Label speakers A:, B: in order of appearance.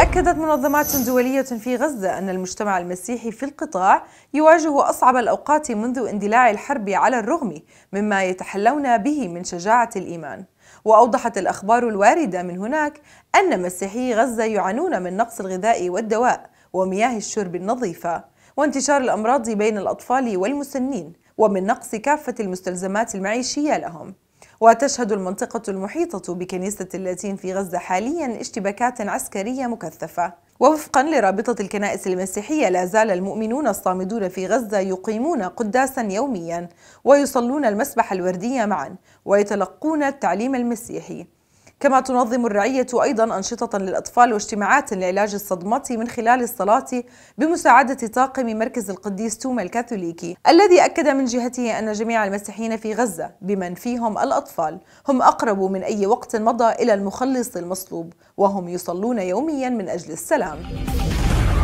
A: أكدت منظمات دولية في غزة أن المجتمع المسيحي في القطاع يواجه أصعب الأوقات منذ اندلاع الحرب على الرغم مما يتحلون به من شجاعة الإيمان وأوضحت الأخبار الواردة من هناك أن مسيحي غزة يعانون من نقص الغذاء والدواء ومياه الشرب النظيفة وانتشار الأمراض بين الأطفال والمسنين ومن نقص كافة المستلزمات المعيشية لهم وتشهد المنطقة المحيطة بكنيسة اللاتين في غزة حاليا اشتباكات عسكرية مكثفة ووفقا لرابطة الكنائس المسيحية لا زال المؤمنون الصامدون في غزة يقيمون قداسا يوميا ويصلون المسبح الوردي معا ويتلقون التعليم المسيحي كما تنظم الرعية أيضا أنشطة للأطفال واجتماعات لعلاج الصدمات من خلال الصلاة بمساعدة طاقم مركز القديس توما الكاثوليكي الذي أكد من جهته أن جميع المسيحيين في غزة بمن فيهم الأطفال هم أقرب من أي وقت مضى إلى المخلص المصلوب وهم يصلون يوميا من أجل السلام